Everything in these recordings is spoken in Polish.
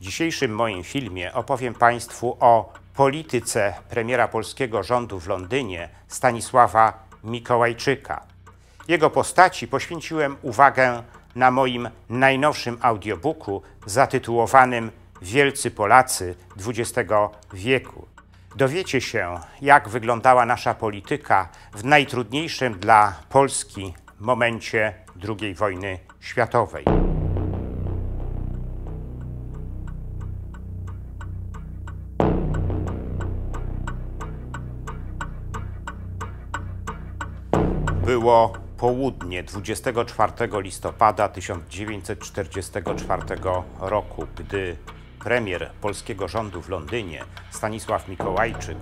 W dzisiejszym moim filmie opowiem Państwu o polityce premiera polskiego rządu w Londynie Stanisława Mikołajczyka. Jego postaci poświęciłem uwagę na moim najnowszym audiobooku zatytułowanym Wielcy Polacy XX wieku. Dowiecie się, jak wyglądała nasza polityka w najtrudniejszym dla Polski momencie II wojny światowej. było południe 24 listopada 1944 roku, gdy premier polskiego rządu w Londynie Stanisław Mikołajczyk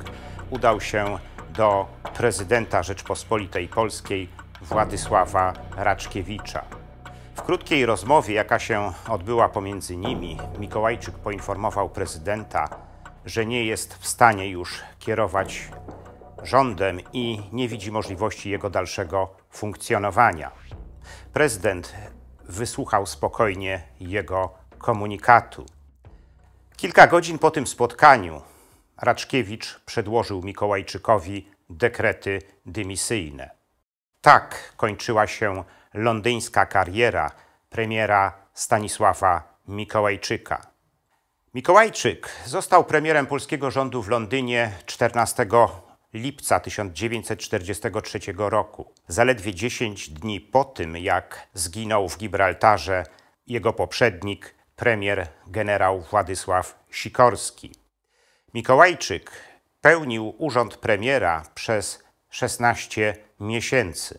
udał się do prezydenta Rzeczpospolitej Polskiej Władysława Raczkiewicza. W krótkiej rozmowie, jaka się odbyła pomiędzy nimi, Mikołajczyk poinformował prezydenta, że nie jest w stanie już kierować rządem i nie widzi możliwości jego dalszego funkcjonowania. Prezydent wysłuchał spokojnie jego komunikatu. Kilka godzin po tym spotkaniu Raczkiewicz przedłożył Mikołajczykowi dekrety dymisyjne. Tak kończyła się londyńska kariera premiera Stanisława Mikołajczyka. Mikołajczyk został premierem polskiego rządu w Londynie 14 lipca 1943 roku, zaledwie 10 dni po tym, jak zginął w Gibraltarze jego poprzednik, premier generał Władysław Sikorski. Mikołajczyk pełnił urząd premiera przez 16 miesięcy.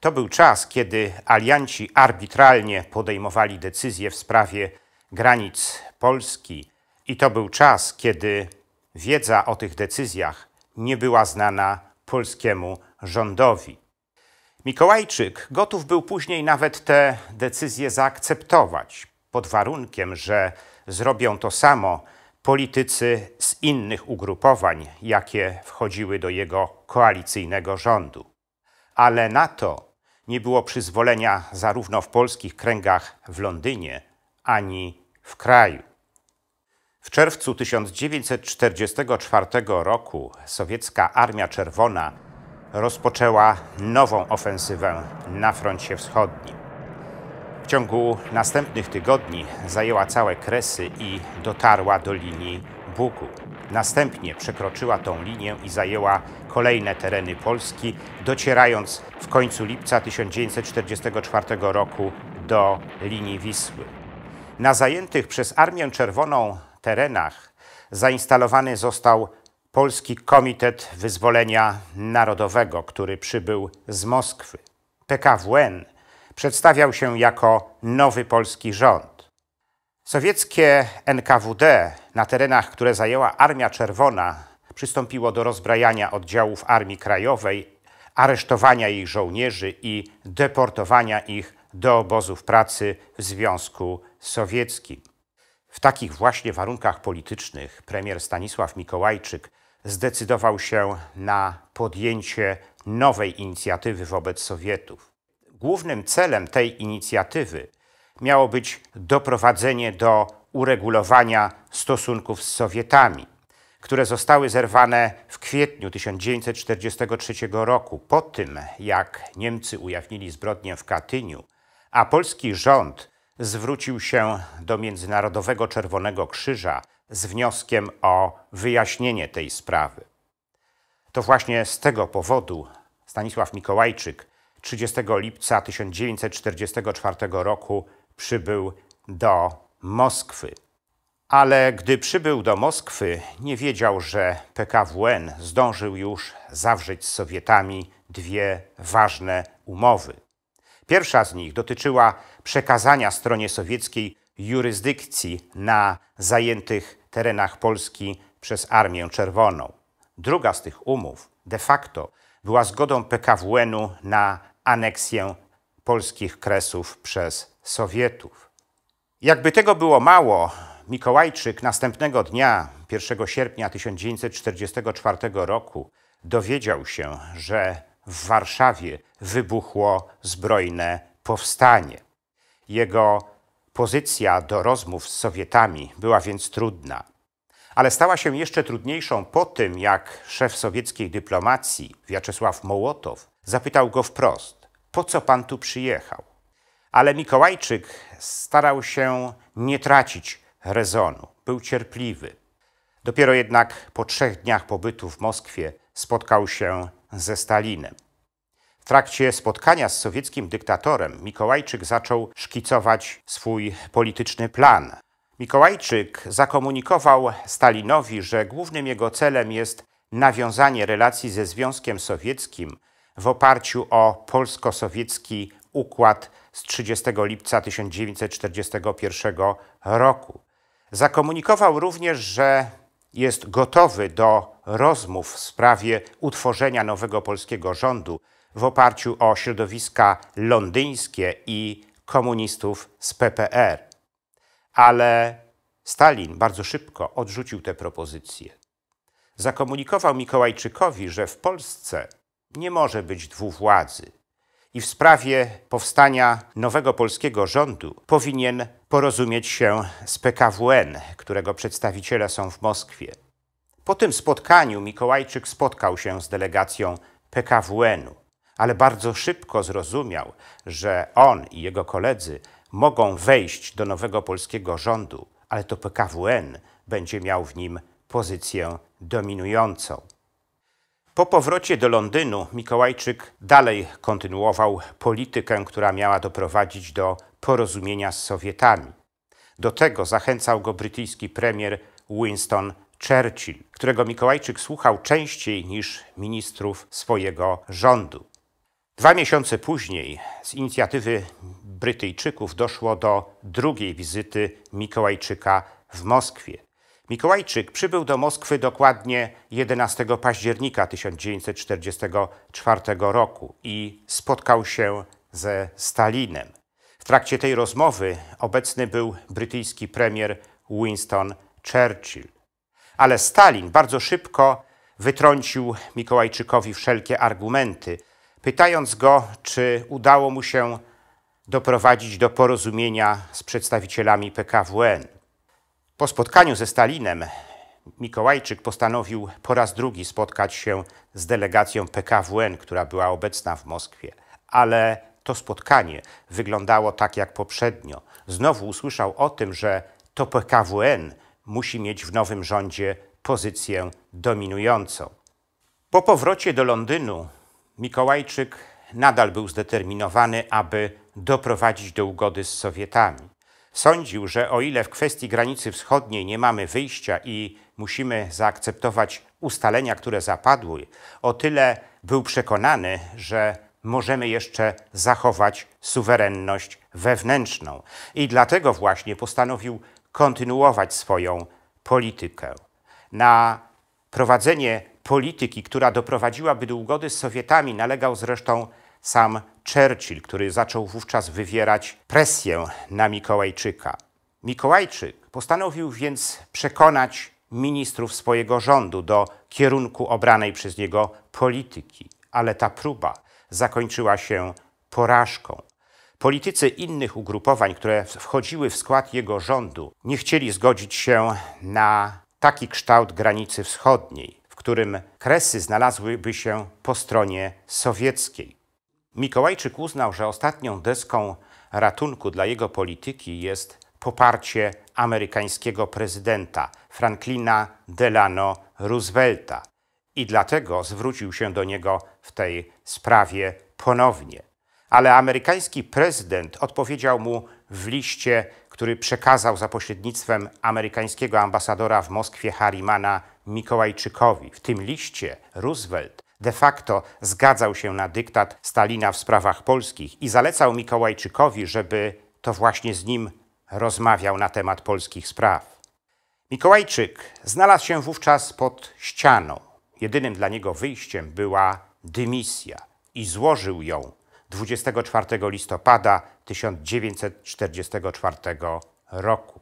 To był czas, kiedy alianci arbitralnie podejmowali decyzje w sprawie granic Polski, i to był czas, kiedy wiedza o tych decyzjach nie była znana polskiemu rządowi. Mikołajczyk gotów był później nawet te decyzje zaakceptować, pod warunkiem, że zrobią to samo politycy z innych ugrupowań, jakie wchodziły do jego koalicyjnego rządu. Ale na to nie było przyzwolenia zarówno w polskich kręgach w Londynie, ani w kraju. W czerwcu 1944 roku sowiecka Armia Czerwona rozpoczęła nową ofensywę na froncie wschodnim. W ciągu następnych tygodni zajęła całe kresy i dotarła do linii Bugu. Następnie przekroczyła tą linię i zajęła kolejne tereny Polski, docierając w końcu lipca 1944 roku do linii Wisły. Na zajętych przez Armię Czerwoną terenach zainstalowany został Polski Komitet Wyzwolenia Narodowego, który przybył z Moskwy. PKWN przedstawiał się jako nowy polski rząd. Sowieckie NKWD na terenach, które zajęła Armia Czerwona, przystąpiło do rozbrajania oddziałów Armii Krajowej, aresztowania ich żołnierzy i deportowania ich do obozów pracy w Związku Sowieckim. W takich właśnie warunkach politycznych premier Stanisław Mikołajczyk zdecydował się na podjęcie nowej inicjatywy wobec Sowietów. Głównym celem tej inicjatywy miało być doprowadzenie do uregulowania stosunków z Sowietami, które zostały zerwane w kwietniu 1943 roku, po tym jak Niemcy ujawnili zbrodnię w Katyniu, a polski rząd zwrócił się do Międzynarodowego Czerwonego Krzyża z wnioskiem o wyjaśnienie tej sprawy. To właśnie z tego powodu Stanisław Mikołajczyk 30 lipca 1944 roku przybył do Moskwy. Ale gdy przybył do Moskwy, nie wiedział, że PKWN zdążył już zawrzeć z Sowietami dwie ważne umowy. Pierwsza z nich dotyczyła przekazania stronie sowieckiej jurysdykcji na zajętych terenach Polski przez Armię Czerwoną. Druga z tych umów de facto była zgodą PKWN-u na aneksję polskich kresów przez Sowietów. Jakby tego było mało, Mikołajczyk następnego dnia, 1 sierpnia 1944 roku, dowiedział się, że w Warszawie wybuchło zbrojne powstanie. Jego pozycja do rozmów z Sowietami była więc trudna, ale stała się jeszcze trudniejszą po tym, jak szef sowieckiej dyplomacji Wiaczesław Mołotow zapytał go wprost: Po co pan tu przyjechał? Ale Mikołajczyk starał się nie tracić rezonu, był cierpliwy. Dopiero jednak po trzech dniach pobytu w Moskwie spotkał się ze Stalinem. W trakcie spotkania z sowieckim dyktatorem Mikołajczyk zaczął szkicować swój polityczny plan. Mikołajczyk zakomunikował Stalinowi, że głównym jego celem jest nawiązanie relacji ze Związkiem Sowieckim w oparciu o polsko-sowiecki układ z 30 lipca 1941 roku. Zakomunikował również, że jest gotowy do rozmów w sprawie utworzenia nowego polskiego rządu w oparciu o środowiska londyńskie i komunistów z PPR. Ale Stalin bardzo szybko odrzucił te propozycje. Zakomunikował Mikołajczykowi, że w Polsce nie może być dwu władzy i w sprawie powstania nowego polskiego rządu powinien porozumieć się z PKWN, którego przedstawiciele są w Moskwie. Po tym spotkaniu Mikołajczyk spotkał się z delegacją PKWN-u, ale bardzo szybko zrozumiał, że on i jego koledzy mogą wejść do nowego polskiego rządu, ale to PKWN będzie miał w nim pozycję dominującą. Po powrocie do Londynu Mikołajczyk dalej kontynuował politykę, która miała doprowadzić do porozumienia z Sowietami. Do tego zachęcał go brytyjski premier Winston Churchill, którego Mikołajczyk słuchał częściej niż ministrów swojego rządu. Dwa miesiące później z inicjatywy Brytyjczyków doszło do drugiej wizyty Mikołajczyka w Moskwie. Mikołajczyk przybył do Moskwy dokładnie 11 października 1944 roku i spotkał się ze Stalinem. W trakcie tej rozmowy obecny był brytyjski premier Winston Churchill. Ale Stalin bardzo szybko wytrącił Mikołajczykowi wszelkie argumenty, pytając go, czy udało mu się doprowadzić do porozumienia z przedstawicielami PKWN. Po spotkaniu ze Stalinem Mikołajczyk postanowił po raz drugi spotkać się z delegacją PKWN, która była obecna w Moskwie. Ale to spotkanie wyglądało tak jak poprzednio. Znowu usłyszał o tym, że to PKWN musi mieć w nowym rządzie pozycję dominującą. Po powrocie do Londynu Mikołajczyk nadal był zdeterminowany, aby doprowadzić do ugody z Sowietami. Sądził, że o ile w kwestii granicy wschodniej nie mamy wyjścia i musimy zaakceptować ustalenia, które zapadły, o tyle był przekonany, że możemy jeszcze zachować suwerenność wewnętrzną. I dlatego właśnie postanowił kontynuować swoją politykę. Na prowadzenie polityki, która doprowadziłaby do ugody z Sowietami, nalegał zresztą sam Churchill, który zaczął wówczas wywierać presję na Mikołajczyka. Mikołajczyk postanowił więc przekonać ministrów swojego rządu do kierunku obranej przez niego polityki, ale ta próba zakończyła się porażką. Politycy innych ugrupowań, które wchodziły w skład jego rządu, nie chcieli zgodzić się na taki kształt granicy wschodniej, w którym kresy znalazłyby się po stronie sowieckiej. Mikołajczyk uznał, że ostatnią deską ratunku dla jego polityki jest poparcie amerykańskiego prezydenta Franklina Delano Roosevelta i dlatego zwrócił się do niego w tej sprawie ponownie. Ale amerykański prezydent odpowiedział mu w liście, który przekazał za pośrednictwem amerykańskiego ambasadora w Moskwie Harimana Mikołajczykowi. W tym liście Roosevelt de facto zgadzał się na dyktat Stalina w sprawach polskich i zalecał Mikołajczykowi, żeby to właśnie z nim rozmawiał na temat polskich spraw. Mikołajczyk znalazł się wówczas pod ścianą. Jedynym dla niego wyjściem była dymisja i złożył ją 24 listopada 1944 roku.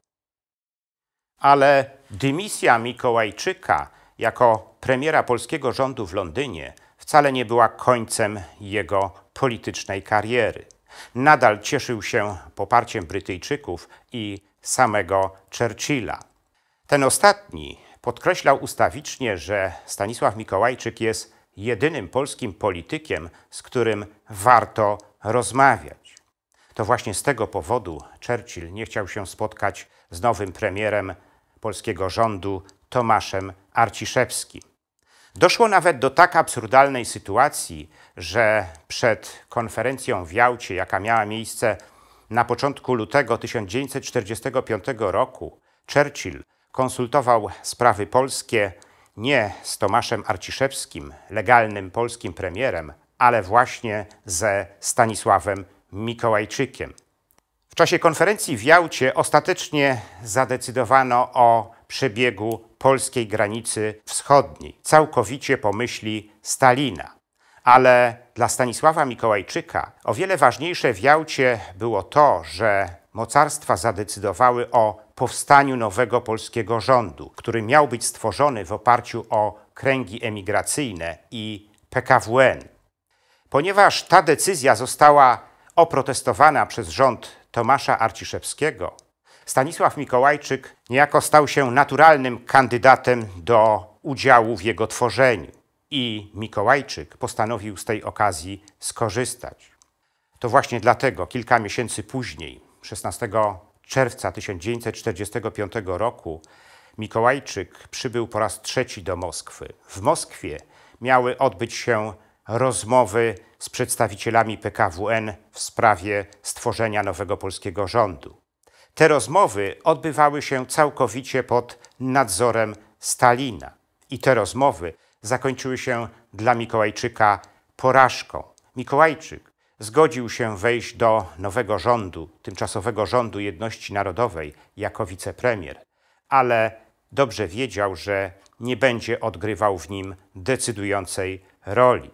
Ale dymisja Mikołajczyka jako premiera polskiego rządu w Londynie wcale nie była końcem jego politycznej kariery. Nadal cieszył się poparciem Brytyjczyków i samego Churchilla. Ten ostatni podkreślał ustawicznie, że Stanisław Mikołajczyk jest jedynym polskim politykiem, z którym warto rozmawiać. To właśnie z tego powodu Churchill nie chciał się spotkać z nowym premierem polskiego rządu Tomaszem Arciszewski. Doszło nawet do tak absurdalnej sytuacji, że przed konferencją w Jałcie, jaka miała miejsce na początku lutego 1945 roku, Churchill konsultował sprawy polskie nie z Tomaszem Arciszewskim, legalnym polskim premierem, ale właśnie ze Stanisławem Mikołajczykiem. W czasie konferencji w Jałcie ostatecznie zadecydowano o przebiegu polskiej granicy wschodniej, całkowicie po myśli Stalina. Ale dla Stanisława Mikołajczyka o wiele ważniejsze w Jałcie było to, że mocarstwa zadecydowały o powstaniu nowego polskiego rządu, który miał być stworzony w oparciu o kręgi emigracyjne i PKWN. Ponieważ ta decyzja została oprotestowana przez rząd Tomasza Arciszewskiego, Stanisław Mikołajczyk niejako stał się naturalnym kandydatem do udziału w jego tworzeniu i Mikołajczyk postanowił z tej okazji skorzystać. To właśnie dlatego kilka miesięcy później, 16 czerwca 1945 roku, Mikołajczyk przybył po raz trzeci do Moskwy. W Moskwie miały odbyć się rozmowy z przedstawicielami PKWN w sprawie stworzenia nowego polskiego rządu. Te rozmowy odbywały się całkowicie pod nadzorem Stalina i te rozmowy zakończyły się dla Mikołajczyka porażką. Mikołajczyk zgodził się wejść do nowego rządu, tymczasowego rządu jedności narodowej, jako wicepremier, ale dobrze wiedział, że nie będzie odgrywał w nim decydującej roli.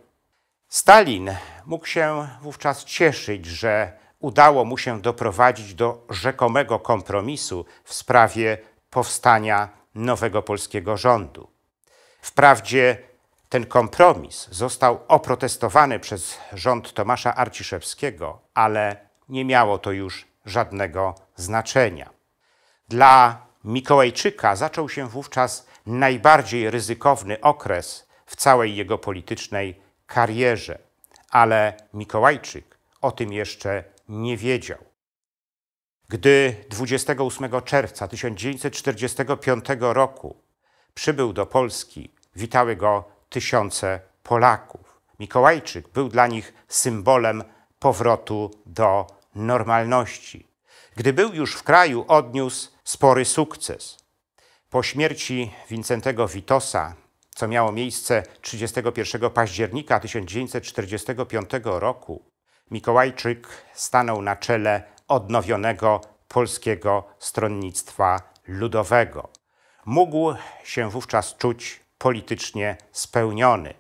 Stalin mógł się wówczas cieszyć, że udało mu się doprowadzić do rzekomego kompromisu w sprawie powstania nowego polskiego rządu. Wprawdzie ten kompromis został oprotestowany przez rząd Tomasza Arciszewskiego, ale nie miało to już żadnego znaczenia. Dla Mikołajczyka zaczął się wówczas najbardziej ryzykowny okres w całej jego politycznej karierze, ale Mikołajczyk o tym jeszcze nie wiedział. Gdy 28 czerwca 1945 roku przybył do Polski, witały go tysiące Polaków. Mikołajczyk był dla nich symbolem powrotu do normalności. Gdy był już w kraju, odniósł spory sukces. Po śmierci Wincentego Witosa, co miało miejsce 31 października 1945 roku, Mikołajczyk stanął na czele odnowionego polskiego stronnictwa ludowego. Mógł się wówczas czuć politycznie spełniony.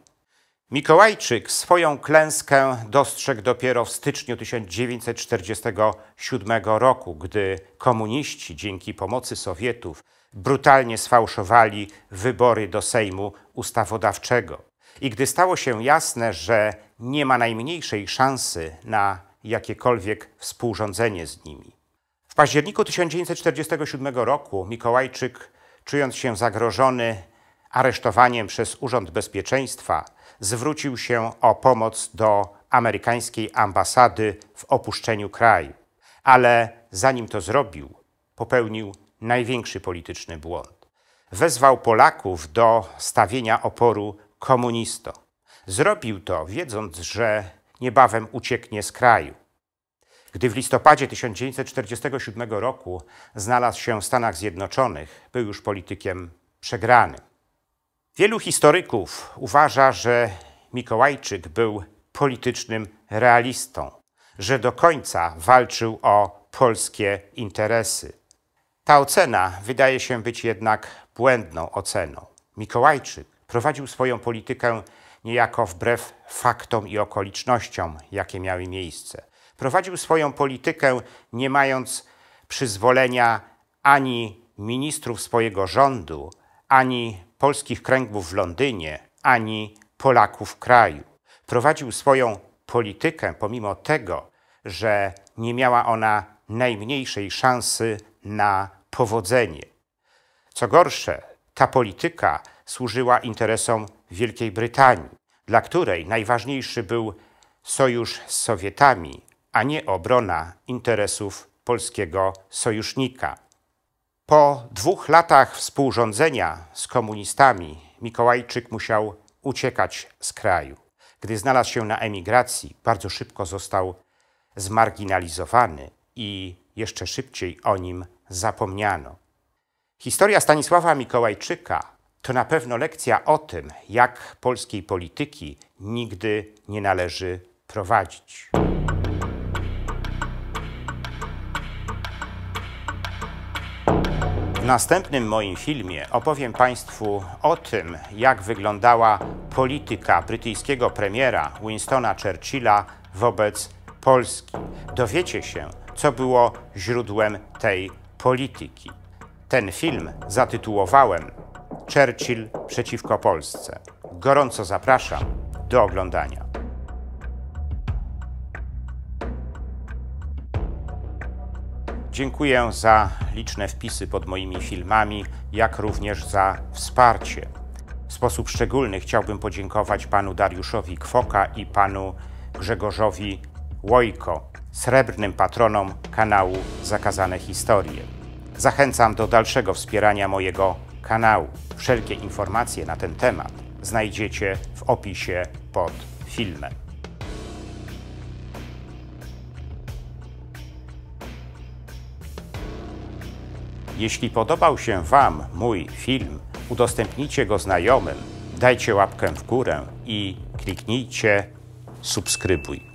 Mikołajczyk swoją klęskę dostrzegł dopiero w styczniu 1947 roku, gdy komuniści dzięki pomocy Sowietów brutalnie sfałszowali wybory do Sejmu Ustawodawczego. I gdy stało się jasne, że nie ma najmniejszej szansy na jakiekolwiek współrządzenie z nimi. W październiku 1947 roku Mikołajczyk, czując się zagrożony aresztowaniem przez Urząd Bezpieczeństwa, zwrócił się o pomoc do amerykańskiej ambasady w opuszczeniu kraju. Ale zanim to zrobił, popełnił największy polityczny błąd. Wezwał Polaków do stawienia oporu komunisto. Zrobił to, wiedząc, że niebawem ucieknie z kraju. Gdy w listopadzie 1947 roku znalazł się w Stanach Zjednoczonych, był już politykiem przegranym. Wielu historyków uważa, że Mikołajczyk był politycznym realistą, że do końca walczył o polskie interesy. Ta ocena wydaje się być jednak błędną oceną. Mikołajczyk Prowadził swoją politykę niejako wbrew faktom i okolicznościom, jakie miały miejsce. Prowadził swoją politykę nie mając przyzwolenia ani ministrów swojego rządu, ani polskich kręgów w Londynie, ani Polaków w kraju. Prowadził swoją politykę pomimo tego, że nie miała ona najmniejszej szansy na powodzenie. Co gorsze, ta polityka służyła interesom Wielkiej Brytanii, dla której najważniejszy był sojusz z Sowietami, a nie obrona interesów polskiego sojusznika. Po dwóch latach współrządzenia z komunistami Mikołajczyk musiał uciekać z kraju. Gdy znalazł się na emigracji, bardzo szybko został zmarginalizowany i jeszcze szybciej o nim zapomniano. Historia Stanisława Mikołajczyka to na pewno lekcja o tym, jak polskiej polityki nigdy nie należy prowadzić. W następnym moim filmie opowiem Państwu o tym, jak wyglądała polityka brytyjskiego premiera Winstona Churchilla wobec Polski. Dowiecie się, co było źródłem tej polityki. Ten film zatytułowałem Churchill przeciwko Polsce. Gorąco zapraszam do oglądania. Dziękuję za liczne wpisy pod moimi filmami, jak również za wsparcie. W sposób szczególny chciałbym podziękować panu Dariuszowi Kwoka i panu Grzegorzowi Łojko, srebrnym patronom kanału Zakazane Historie. Zachęcam do dalszego wspierania mojego kanału. Wszelkie informacje na ten temat znajdziecie w opisie pod filmem. Jeśli podobał się Wam mój film, udostępnijcie go znajomym, dajcie łapkę w górę i kliknijcie subskrybuj.